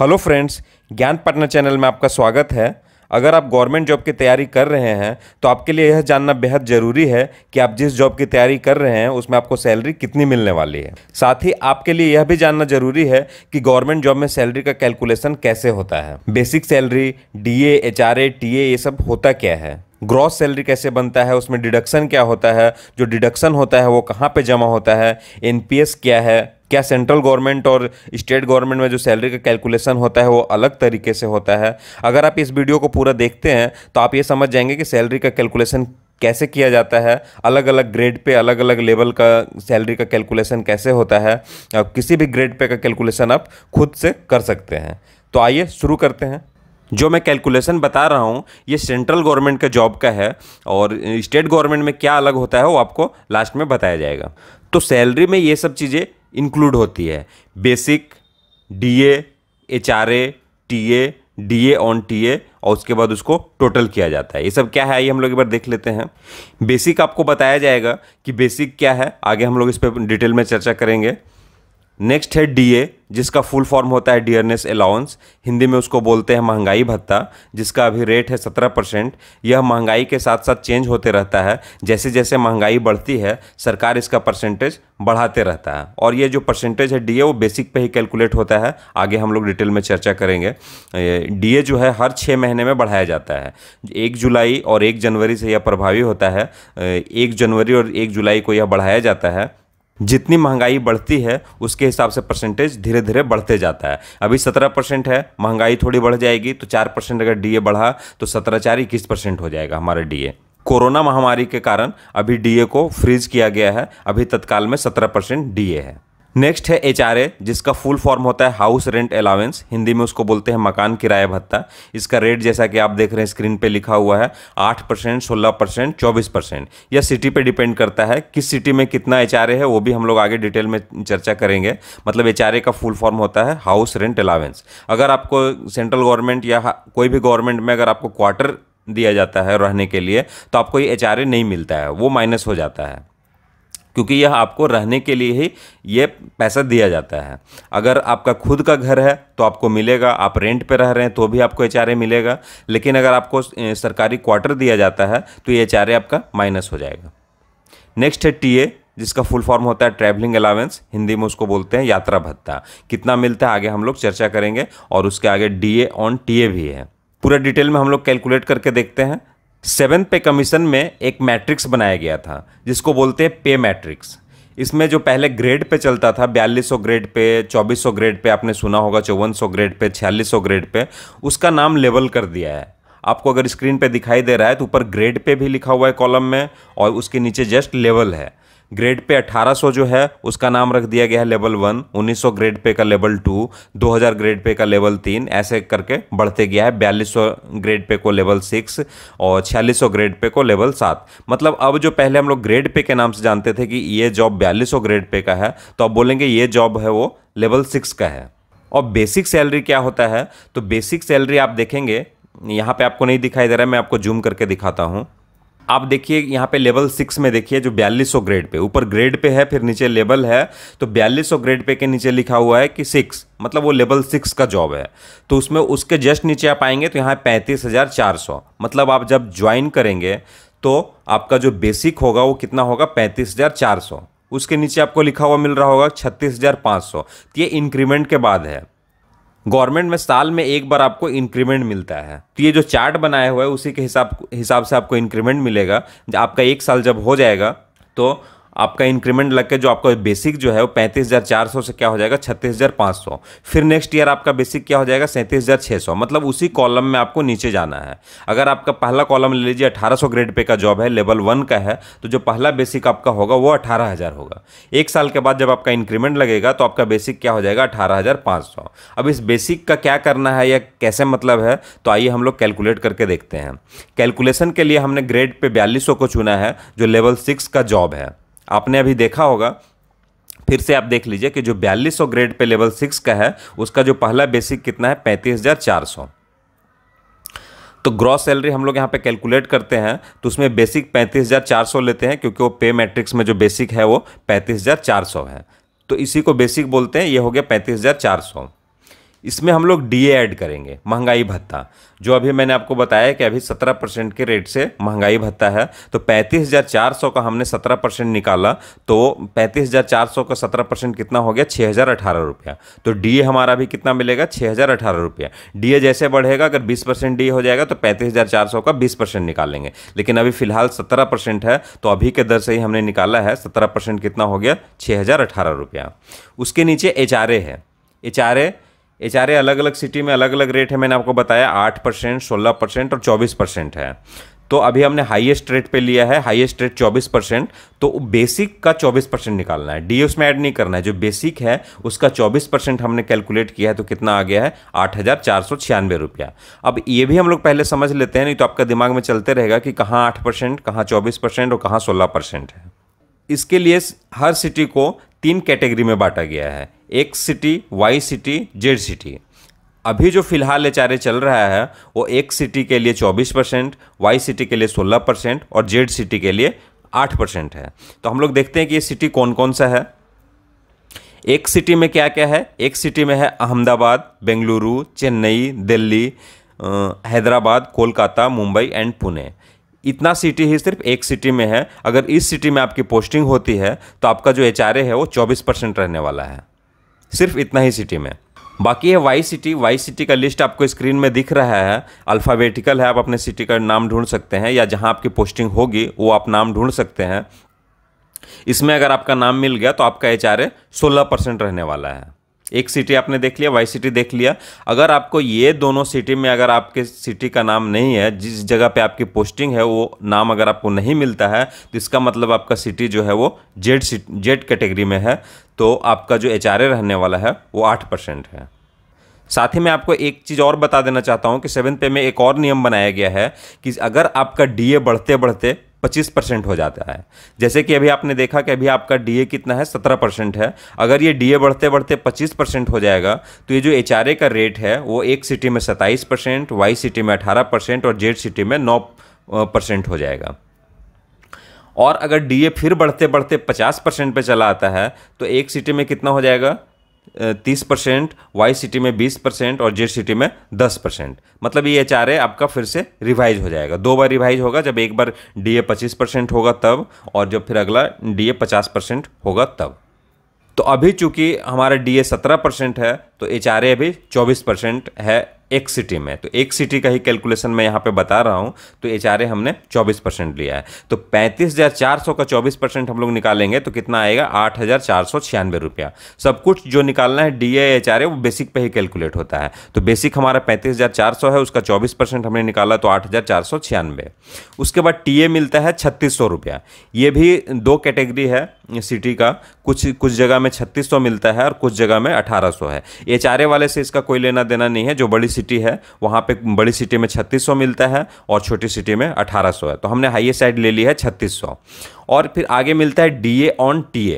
hello friends ज्ञान Patna channel में आपका स्वागत है अगर आप गवर्नमेंट जॉब की तैयारी कर रहे हैं तो आपके लिए यह जानना बेहद ज़रूरी है कि आप जिस जॉब की तैयारी कर रहे हैं उसमें आपको सैलरी कितनी मिलने वाली है साथ ही आपके लिए यह भी जानना जरूरी है कि गवर्नमेंट जॉब में सैलरी का कैलकुलेशन कैसे होता है basic salary D A H R A T A ये सब होता क्या है ग्रॉस सैलरी कैसे बनता है उसमें डिडक्शन क्या होता है जो डिडक्शन होता है वो कहाँ पे जमा होता है एनपीएस क्या है क्या सेंट्रल गवर्नमेंट और स्टेट गवर्नमेंट में जो सैलरी का कैलकुलेशन होता है वो अलग तरीके से होता है अगर आप इस वीडियो को पूरा देखते हैं तो आप ये समझ जाएंगे कि सैलरी का कैलकुलेशन कैसे किया जाता है अलग अलग ग्रेड पे अलग अलग लेवल का सैलरी का कैलकुलेशन कैसे होता है आप किसी भी ग्रेड पे का कैलकुलेशन आप खुद से कर सकते हैं तो आइए शुरू करते हैं जो मैं कैलकुलेशन बता रहा हूँ ये सेंट्रल गवर्नमेंट का जॉब का है और स्टेट गवर्नमेंट में क्या अलग होता है वो आपको लास्ट में बताया जाएगा तो सैलरी में ये सब चीज़ें इंक्लूड होती है basic D A H R A T A D A on T A और उसके बाद उसको टोटल किया जाता है ये सब क्या है ये हम लोग एक बार देख लेते हैं बेसिक आपको बताया जाएगा कि बेसिक क्या है आगे हम लोग इस पर डिटेल में चर्चा करेंगे नेक्स्ट है डीए जिसका फुल फॉर्म होता है डियरनेस अलाउंस हिंदी में उसको बोलते हैं महंगाई भत्ता जिसका अभी रेट है सत्रह परसेंट यह महंगाई के साथ साथ चेंज होते रहता है जैसे जैसे महंगाई बढ़ती है सरकार इसका परसेंटेज बढ़ाते रहता है और यह जो परसेंटेज है डीए वो बेसिक पे ही कैलकुलेट होता है आगे हम लोग डिटेल में चर्चा करेंगे डीए जो है हर छः महीने में बढ़ाया जाता है एक जुलाई और एक जनवरी से यह प्रभावी होता है एक जनवरी और एक जुलाई को यह बढ़ाया जाता है जितनी महंगाई बढ़ती है उसके हिसाब से परसेंटेज धीरे धीरे बढ़ते जाता है अभी सत्रह परसेंट है महंगाई थोड़ी बढ़ जाएगी तो चार परसेंट अगर डीए बढ़ा तो सत्रह चार इक्कीस परसेंट हो जाएगा हमारा डीए कोरोना महामारी के कारण अभी डीए को फ्रीज किया गया है अभी तत्काल में सत्रह परसेंट डीए है नेक्स्ट है एच जिसका फुल फॉर्म होता है हाउस रेंट अलावेंस हिंदी में उसको बोलते हैं मकान किराया भत्ता इसका रेट जैसा कि आप देख रहे हैं स्क्रीन पे लिखा हुआ है आठ परसेंट सोलह परसेंट चौबीस परसेंट यह सिटी पे डिपेंड करता है किस सिटी में कितना एच है वो भी हम लोग आगे डिटेल में चर्चा करेंगे मतलब एच का फुल फॉर्म होता है हाउस रेंट अलावेंस अगर आपको सेंट्रल गवर्नमेंट या कोई भी गवर्नमेंट में अगर आपको क्वार्टर दिया जाता है रहने के लिए तो आपको ये एच नहीं मिलता है वो माइनस हो जाता है क्योंकि यह आपको रहने के लिए ही ये पैसा दिया जाता है अगर आपका खुद का घर है तो आपको मिलेगा आप रेंट पे रह रहे हैं तो भी आपको एच मिलेगा लेकिन अगर आपको सरकारी क्वार्टर दिया जाता है तो ये एच आपका माइनस हो जाएगा नेक्स्ट है टी जिसका फुल फॉर्म होता है ट्रैवलिंग अलावेंस हिंदी में उसको बोलते हैं यात्रा भत्ता कितना मिलता है आगे हम लोग चर्चा करेंगे और उसके आगे डी ऑन टी भी है पूरा डिटेल में हम लोग कैलकुलेट करके देखते हैं सेवन पे कमीशन में एक मैट्रिक्स बनाया गया था जिसको बोलते हैं पे मैट्रिक्स इसमें जो पहले ग्रेड पे चलता था बयालीस सौ ग्रेड पे चौबीस सौ ग्रेड पे आपने सुना होगा चौवन सौ ग्रेड पे छियालीस सौ ग्रेड पे उसका नाम लेवल कर दिया है आपको अगर स्क्रीन पे दिखाई दे रहा है तो ऊपर ग्रेड पे भी लिखा हुआ है कॉलम में और उसके नीचे जस्ट लेवल है ग्रेड पे 1800 जो है उसका नाम रख दिया गया है लेवल वन 1900 ग्रेड पे का लेवल टू 2000 ग्रेड पे का लेवल तीन ऐसे करके बढ़ते गया है बयालीस ग्रेड पे को लेवल सिक्स और छियालीस ग्रेड पे को लेवल सात मतलब अब जो पहले हम लोग ग्रेड पे के नाम से जानते थे कि ये जॉब बयालीस ग्रेड पे का है तो अब बोलेंगे ये जॉब है वो लेवल सिक्स का है और बेसिक सैलरी क्या होता है तो बेसिक सैलरी आप देखेंगे यहाँ पे आपको नहीं दिखाई दे रहा है मैं आपको जूम करके दिखाता हूँ आप देखिए यहाँ पे लेवल सिक्स में देखिए जो बयालीस सौ ग्रेड पे ऊपर ग्रेड पे है फिर नीचे लेवल है तो बयालीस सौ ग्रेड पे के नीचे लिखा हुआ है कि सिक्स मतलब वो लेवल सिक्स का जॉब है तो उसमें उसके जस्ट नीचे आप आएंगे तो यहाँ पैंतीस हज़ार चार सौ मतलब आप जब ज्वाइन करेंगे तो आपका जो बेसिक होगा वो कितना होगा पैंतीस हज़ार चार सौ उसके नीचे आपको लिखा हुआ मिल रहा होगा छत्तीस हज़ार पाँच सौ ये इंक्रीमेंट के बाद है गवर्नमेंट में साल में एक बार आपको इंक्रीमेंट मिलता है तो ये जो चार्ट बनाया हुआ है उसी के हिसाब हिसाब से आपको इंक्रीमेंट मिलेगा आपका एक साल जब हो जाएगा तो आपका इंक्रीमेंट लग के जो आपका बेसिक जो है वो पैंतीस हज़ार चार सौ से क्या हो जाएगा छत्तीस हज़ार पाँच सौ फिर नेक्स्ट ईयर आपका बेसिक क्या हो जाएगा सैंतीस हज़ार छः सौ मतलब उसी कॉलम में आपको नीचे जाना है अगर आपका पहला कॉलम ले लीजिए अठारह सौ ग्रेड पे का जॉब है लेवल वन का है तो जो पहला बेसिक आपका होगा वो अठारह हज़ार होगा एक साल के बाद जब आपका इंक्रीमेंट लगेगा तो आपका बेसिक क्या हो जाएगा अठारह हज़ार पाँच सौ अब इस बेसिक का क्या करना है या कैसे मतलब है तो आइए हम लोग कैलकुलेट करके देखते हैं कैलकुलेशन के लिए हमने ग्रेड पे बयालीस को चुना है जो लेवल सिक्स का जॉब है आपने अभी देखा होगा फिर से आप देख लीजिए कि जो बयालीस सौ ग्रेड पे लेवल सिक्स का है उसका जो पहला बेसिक कितना है पैंतीस हज़ार चार सौ तो ग्रॉस सैलरी हम लोग यहाँ पे कैलकुलेट करते हैं तो उसमें बेसिक पैंतीस हज़ार चार सौ लेते हैं क्योंकि वो पे मैट्रिक्स में जो बेसिक है वो पैंतीस हज़ार चार सौ है तो इसी को बेसिक बोलते हैं ये हो गया पैंतीस हज़ार चार सौ इसमें हम लोग डीए ऐड करेंगे महंगाई भत्ता जो अभी मैंने आपको बताया कि अभी 17 परसेंट के रेट से महंगाई भत्ता है तो 35,400 का हमने 17 परसेंट निकाला तो 35,400 का 17 परसेंट कितना हो गया छः हज़ार अठारह रुपया तो डीए हमारा भी कितना मिलेगा छः हज़ार अठारह रुपया डीए जैसे बढ़ेगा अगर 20 परसेंट डी हो जाएगा तो पैंतीस का बीस परसेंट निकालेंगे लेकिन अभी फिलहाल सत्रह परसेंट है तो अभी के दर से ही हमने निकाला है सत्रह परसेंट कितना हो गया छः हज़ार अठारह रुपया उसके नीचे एच है एच एच अलग अलग सिटी में अलग अलग रेट है मैंने आपको बताया आठ परसेंट सोलह परसेंट और चौबीस परसेंट है तो अभी हमने हाईएस्ट रेट पे लिया है हाईएस्ट रेट 24 परसेंट तो बेसिक का 24 परसेंट निकालना है डी उसमें ऐड नहीं करना है जो बेसिक है उसका 24 परसेंट हमने कैलकुलेट किया है तो कितना आ गया है आठ हज़ार चार सौ छियानवे रुपया अब ये भी हम लोग पहले समझ लेते हैं नहीं तो आपका दिमाग में चलते रहेगा कि कहाँ आठ परसेंट कहाँ चौबीस परसेंट और कहाँ सोलह परसेंट है इसके लिए हर सिटी को तीन कैटेगरी में बांटा गया है X city Y city Z city अभी जो फिलहाल एच चल रहा है वो एक सिटी के लिए चौबीस परसेंट वाई सिटी के लिए सोलह परसेंट और जेड सिटी के लिए आठ परसेंट है तो हम लोग देखते हैं कि ये सिटी कौन कौन सा है एक सिटी में क्या क्या है एक सिटी में है अहमदाबाद बेंगलुरु चेन्नई दिल्ली हैदराबाद कोलकाता मुंबई एंड पुणे इतना सिटी ही सिर्फ एक सिटी में है अगर इस सिटी में आपकी पोस्टिंग होती है तो आपका जो एच है वो चौबीस परसेंट रहने वाला है सिर्फ इतना ही सिटी में बाकी है वाई सिटी वाई सिटी का लिस्ट आपको स्क्रीन में दिख रहा है अल्फ़ाबेटिकल है आप अपने सिटी का नाम ढूंढ सकते हैं या जहां आपकी पोस्टिंग होगी वो आप नाम ढूंढ सकते हैं इसमें अगर आपका नाम मिल गया तो आपका एच आर सोलह परसेंट रहने वाला है एक सिटी आपने देख लिया वाई सिटी देख लिया अगर आपको ये दोनों सिटी में अगर आपके सिटी का नाम नहीं है जिस जगह पे आपकी पोस्टिंग है वो नाम अगर आपको नहीं मिलता है तो इसका मतलब आपका सिटी जो है वो जेड जेड कैटेगरी में है तो आपका जो एच रहने वाला है वो आठ परसेंट है साथ ही मैं आपको एक चीज़ और बता देना चाहता हूँ कि सेवन पे में एक और नियम बनाया गया है कि अगर आपका डीए बढ़ते बढ़ते पच्चीस परसेंट हो जाता है जैसे कि अभी आपने देखा कि अभी आपका डीए कितना है सत्रह परसेंट है अगर ये डीए बढ़ते बढ़ते पच्चीस परसेंट हो जाएगा तो ये जो एच का रेट है वो एक सिटी में सत्ताईस परसेंट वाई सिटी में अठारह परसेंट और जेड सिटी में नौ परसेंट हो जाएगा और अगर डीए फिर बढ़ते बढ़ते पचास परसेंट पर चला आता है तो एक सिटी में कितना हो जाएगा तीस परसेंट वाई सिटी में बीस परसेंट और जेड सिटी में दस परसेंट मतलब ये एच आर ए आपका फिर से रिवाइज हो जाएगा दो बार रिवाइज होगा जब एक बार डी ए पच्चीस परसेंट होगा तब और जब फिर अगला डी ए पचास परसेंट होगा तब तो अभी चूंकि हमारा डी ए सत्रह परसेंट है तो एच आर ए अभी चौबीस परसेंट है एक सिटी में तो एक सिटी का ही कैलकुलेशन मैं यहाँ पे बता रहा हूँ तो एच हमने 24 परसेंट लिया है तो 35,400 का 24 परसेंट हम लोग निकालेंगे तो कितना आएगा आठ हजार चार सौ छियानवे रुपया सब कुछ जो निकालना है डी एच आर वो बेसिक पे ही कैलकुलेट होता है तो बेसिक हमारा 35,400 है उसका चौबीस परसेंट हमने निकाला तो आठ उसके बाद टी मिलता है छत्तीस रुपया ये भी दो कैटेगरी है सिटी का कुछ कुछ जगह में सौ मिलता है और कुछ जगह में सौ है एच वाले से इसका कोई लेना देना नहीं है जो बड़ी सिटी है वहाँ पे बड़ी सिटी में 3600 मिलता है और छोटी सिटी में 1800 है तो हमने हाइएस्ट साइड ले ली है 3600 और फिर आगे मिलता है डी ऑन टी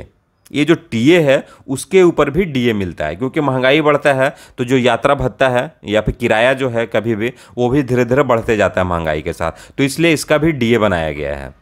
ये जो टी है उसके ऊपर भी डी मिलता है क्योंकि महंगाई बढ़ता है तो जो यात्रा भत्ता है या फिर किराया जो है कभी भी वो भी धीरे धीरे बढ़ते जाता है महंगाई के साथ तो इसलिए इसका भी डी बनाया गया है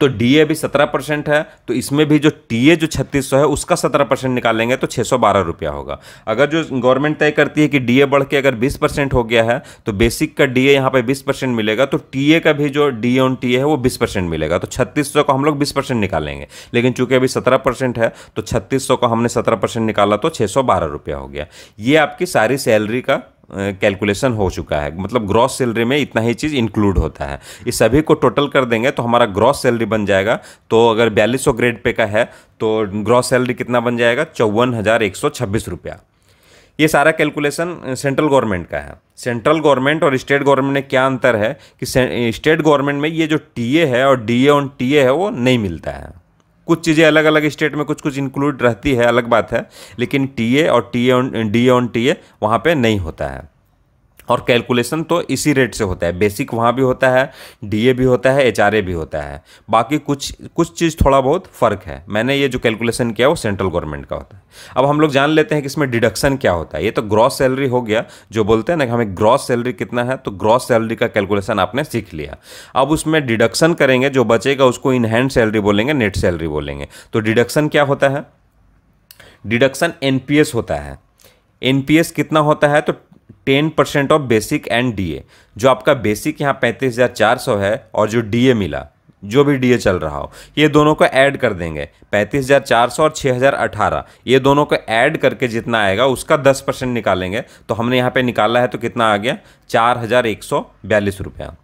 तो डीए भी सत्रह परसेंट है तो इसमें भी जो टीए जो छत्तीस सौ है उसका सत्रह परसेंट निकालेंगे तो छः सौ बारह रुपया होगा अगर जो गवर्नमेंट तय करती है कि डीए बढ़ के अगर बीस परसेंट हो गया है तो बेसिक का डीए यहाँ पर बीस परसेंट मिलेगा तो टीए का भी जो डी ऑन टीए है वो बीस परसेंट मिलेगा तो छत्तीस सौ को हम लोग बीस परसेंट निकालेंगे लेकिन चूंकि अभी सत्रह परसेंट है तो छत्तीस सौ को हमने सत्रह परसेंट निकाला तो छः सौ बारह रुपया हो गया ये आपकी सारी सैलरी का कैलकुलेशन हो चुका है मतलब ग्रॉस सैलरी में इतना ही चीज़ इंक्लूड होता है इस सभी को टोटल कर देंगे तो हमारा ग्रॉस सैलरी बन जाएगा तो अगर बयालीस ग्रेड पे का है तो ग्रॉस सैलरी कितना बन जाएगा चौवन हज़ार एक सौ छब्बीस रुपया ये सारा कैलकुलेशन सेंट्रल गवर्नमेंट का है सेंट्रल गवर्नमेंट और स्टेट गवर्नमेंट में क्या अंतर है कि स्टेट गवर्नमेंट में ये जो टीए है और डीए ऑन टीए है वो नहीं मिलता है कुछ चीज़ें अलग अलग स्टेट में कुछ कुछ इंक्लूड रहती है अलग बात है लेकिन टी ए और T on D on T A वहाँ पर नहीं होता है और कैलकुलेशन तो इसी रेट से होता है बेसिक वहाँ भी होता है डीए भी होता है एचआरए भी होता है बाकी कुछ कुछ चीज़ थोड़ा बहुत फ़र्क है मैंने ये जो कैलकुलेशन किया वो सेंट्रल गवर्नमेंट का होता है अब हम लोग जान लेते हैं कि इसमें डिडक्शन क्या होता है ये तो ग्रॉस सैलरी हो गया जो बोलते हैं ना कि हमें ग्रॉस सैलरी कितना है तो ग्रॉस सैलरी का कैलकुलेशन आपने सीख लिया अब उसमें डिडक्शन करेंगे जो बचेगा उसको इन हैंड सैलरी बोलेंगे नेट सैलरी बोलेंगे तो डिडक्शन क्या होता है डिडक्शन एनपीएस होता है एनपीएस कितना होता है तो ten percent of basic and DA जो आपका बेसिक यहाँ पैंतीस हज़ार चार सौ है और जो डीए मिला जो भी डीए चल रहा हो ये दोनों को ऐड कर देंगे पैंतीस हज़ार चार सौ और छः हज़ार अठारह ये दोनों को ऐड करके जितना आएगा उसका दस परसेंट निकालेंगे तो हमने यहाँ पे निकाला है तो कितना आ गया चार हज़ार एक सौ बयालीस रुपया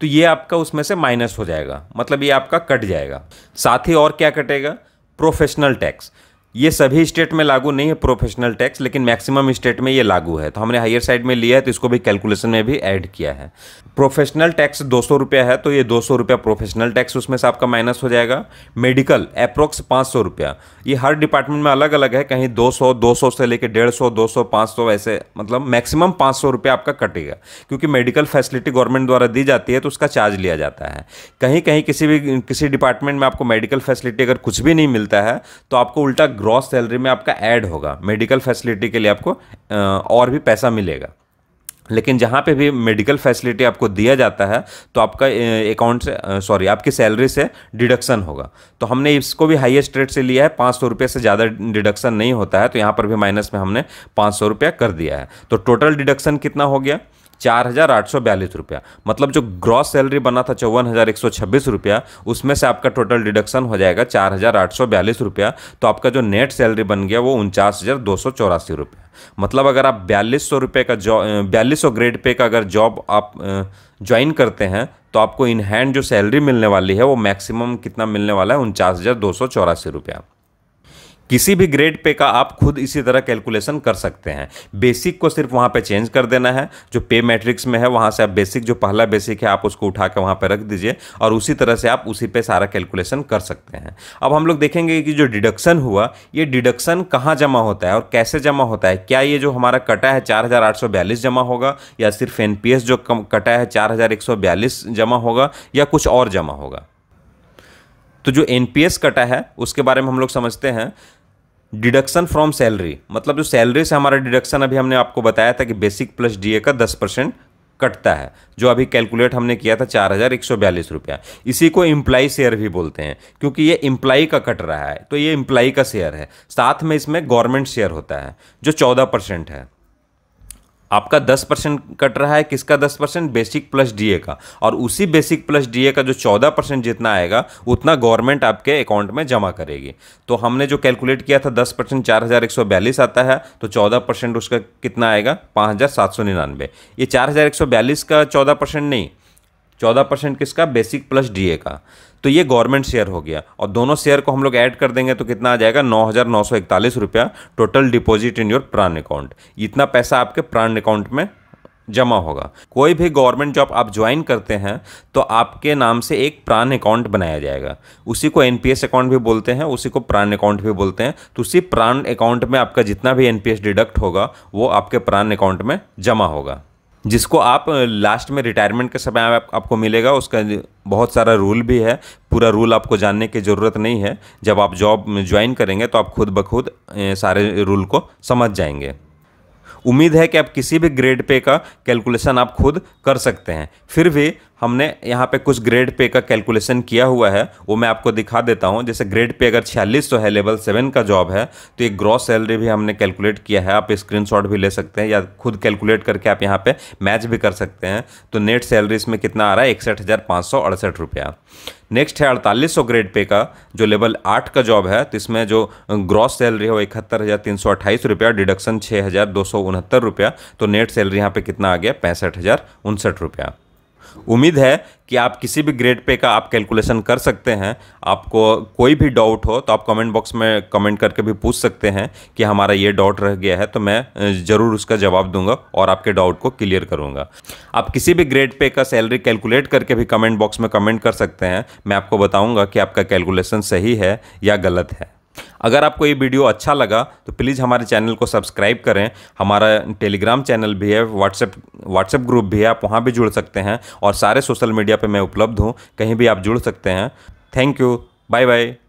तो ये आपका उसमें से माइनस हो जाएगा मतलब ये आपका कट जाएगा साथ ही और क्या कटेगा प्रोफेशनल टैक्स ये सभी स्टेट में लागू नहीं है प्रोफेशनल टैक्स लेकिन मैक्सिमम स्टेट में ये लागू है तो हमने हायर साइड में लिया है तो इसको भी कैलकुलेशन में भी ऐड किया है प्रोफेशनल टैक्स दो सौ रुपया है तो ये दो सौ रुपया प्रोफेशनल टैक्स उसमें से आपका माइनस हो जाएगा मेडिकल अप्रोक्स पाँच सौ रुपया ये हर डिपार्टमेंट में अलग अलग है कहीं दो सौ दो सौ से लेकर डेढ़ सौ दो सौ पाँच सौ ऐसे मतलब मैक्सिमम पाँच सौ रुपया आपका कटेगा क्योंकि मेडिकल फैसिलिटी गवर्नमेंट द्वारा दी जाती है तो उसका चार्ज लिया जाता है कहीं कहीं किसी भी किसी डिपार्टमेंट में आपको मेडिकल फैसिलिटी अगर कुछ भी नहीं मिलता है तो आपको उल्टा ग्रॉस सैलरी में आपका ऐड होगा मेडिकल फैसिलिटी के लिए आपको और भी पैसा मिलेगा लेकिन जहाँ पे भी मेडिकल फैसिलिटी आपको दिया जाता है तो आपका अकाउंट से सॉरी आपकी सैलरी से डिडक्शन होगा तो हमने इसको भी हाईएस्ट रेट से लिया है पाँच सौ रुपये से ज़्यादा डिडक्शन नहीं होता है तो यहाँ पर भी माइनस में हमने पाँच सौ रुपया कर दिया है तो टोटल डिडक्शन कितना हो गया चार हज़ार आठ सौ बयालीस रुपया मतलब जो ग्रॉस सैलरी बना था चौवन हज़ार एक सौ छब्बीस रुपया उसमें से आपका टोटल डिडक्शन हो जाएगा चार हज़ार आठ सौ बयालीस रुपया तो आपका जो नेट सैलरी बन गया वो उनचास हज़ार दो सौ चौरासी रुपया मतलब अगर आप बयालीस सौ रुपये का जॉब बयालीस सौ ग्रेड पे का अगर जॉब आप ज्वाइन करते हैं तो आपको इन हैंड जो सैलरी मिलने वाली है वो मैक्सिमम कितना मिलने वाला है उनचास हज़ार दो सौ चौरासी रुपया किसी भी ग्रेड पे का आप खुद इसी तरह कैलकुलेशन कर सकते हैं बेसिक को सिर्फ वहाँ पे चेंज कर देना है जो पे मैट्रिक्स में है वहाँ से आप बेसिक जो पहला बेसिक है आप उसको उठा के वहाँ पर रख दीजिए और उसी तरह से आप उसी पे सारा कैलकुलेशन कर सकते हैं अब हम लोग देखेंगे कि जो डिडक्शन हुआ ये डिडक्शन कहाँ जमा होता है और कैसे जमा होता है क्या ये जो हमारा कटा है चार जमा होगा या सिर्फ एन जो कम कटा है चार जमा होगा या कुछ और जमा होगा तो जो एन कटा है उसके बारे में हम लोग समझते हैं डिडक्शन फ्रॉम सैलरी मतलब जो सैलरी से हमारा डिडक्शन अभी हमने आपको बताया था कि बेसिक प्लस डीए का दस परसेंट कटता है जो अभी कैलकुलेट हमने किया था चार हज़ार एक सौ बयालीस रुपया इसी को इम्प्लाई शेयर भी बोलते हैं क्योंकि ये इम्प्लाई का कट रहा है तो ये इम्प्लाई का शेयर है साथ में इसमें गवर्नमेंट शेयर होता है जो चौदह परसेंट है आपका दस परसेंट कट रहा है किसका दस परसेंट बेसिक प्लस डीए का और उसी बेसिक प्लस डीए का जो चौदह परसेंट जितना आएगा उतना गवर्नमेंट आपके अकाउंट में जमा करेगी तो हमने जो कैलकुलेट किया था दस परसेंट चार हज़ार एक सौ बयालीस आता है तो चौदह परसेंट उसका कितना आएगा पाँच हज़ार सात सौ निन्यानवे ये चार हज़ार एक सौ बयालीस का चौदह परसेंट नहीं चौदह परसेंट किसका बेसिक प्लस डीए का तो ये गवर्नमेंट शेयर हो गया और दोनों शेयर को हम लोग ऐड कर देंगे तो कितना आ जाएगा नौ हज़ार नौ सौ इकतालीस रुपया total deposit in your PRAN account इतना पैसा आपके प्राण अकाउंट में जमा होगा कोई भी गवर्नमेंट जॉब आप ज्वाइन करते हैं तो आपके नाम से एक प्राण अकाउंट बनाया जाएगा उसी को एनपीएस अकाउंट भी बोलते हैं उसी को प्राण अकाउंट भी बोलते हैं तो उसी प्राण अकाउंट में आपका जितना भी एनपीएस डिडक्ट होगा वो आपके प्राण अकाउंट में जमा होगा जिसको आप लास्ट में रिटायरमेंट के समय आप, आपको मिलेगा उसका बहुत सारा रूल भी है पूरा रूल आपको जानने की ज़रूरत नहीं है जब आप जॉब ज्वाइन करेंगे तो आप खुद ब खुद सारे रूल को समझ जाएंगे उम्मीद है कि आप किसी भी ग्रेड पे का कैलकुलेशन आप खुद कर सकते हैं फिर भी हमने यहाँ पे कुछ ग्रेड पे का कैलकुलेशन किया हुआ है वो मैं आपको दिखा देता हूँ जैसे ग्रेड पे अगर छियालीस सौ तो है लेवल सेवन का जॉब है तो एक ग्रॉस सैलरी भी हमने कैलकुलेट किया है आप स्क्रीनशॉट भी ले सकते हैं या खुद कैलकुलेट करके आप यहाँ पे मैच भी कर सकते हैं तो नेट सैलरी इसमें कितना आ रहा है इकसठ हज़ार पाँच सौ अड़सठ रुपया नेक्स्ट है अड़तालीस सौ ग्रेड पे का जो लेवल आठ का जॉब है तो इसमें जो ग्रॉस सैलरी है वो इकहत्तर हज़ार तीन सौ अट्ठाईस रुपया डिडक्शन छः हज़ार दो सौ उनहत्तर रुपया तो नेट सैलरी यहाँ पे कितना आ गया पैंसठ हज़ार उनसठ रुपया उम्मीद है कि आप किसी भी ग्रेड पे का आप कैलकुलेशन कर सकते हैं आपको कोई भी डाउट हो तो आप कमेंट बॉक्स में कमेंट करके भी पूछ सकते हैं कि हमारा ये डाउट रह गया है तो मैं ज़रूर उसका जवाब दूंगा और आपके डाउट को क्लियर करूंगा आप किसी भी ग्रेड पे का सैलरी कैलकुलेट करके भी कमेंट बॉक्स में कमेंट कर सकते हैं मैं आपको बताऊँगा कि आपका कैलकुलेसन सही है या गलत है अगर आपको ये वीडियो अच्छा लगा तो प्लीज़ हमारे चैनल को सब्सक्राइब करें हमारा टेलीग्राम चैनल भी है व्हाट्सएप व्हाट्सएप ग्रुप भी है आप वहाँ भी जुड़ सकते हैं और सारे सोशल मीडिया पर मैं उपलब्ध हूँ कहीं भी आप जुड़ सकते हैं थैंक यू बाय बाय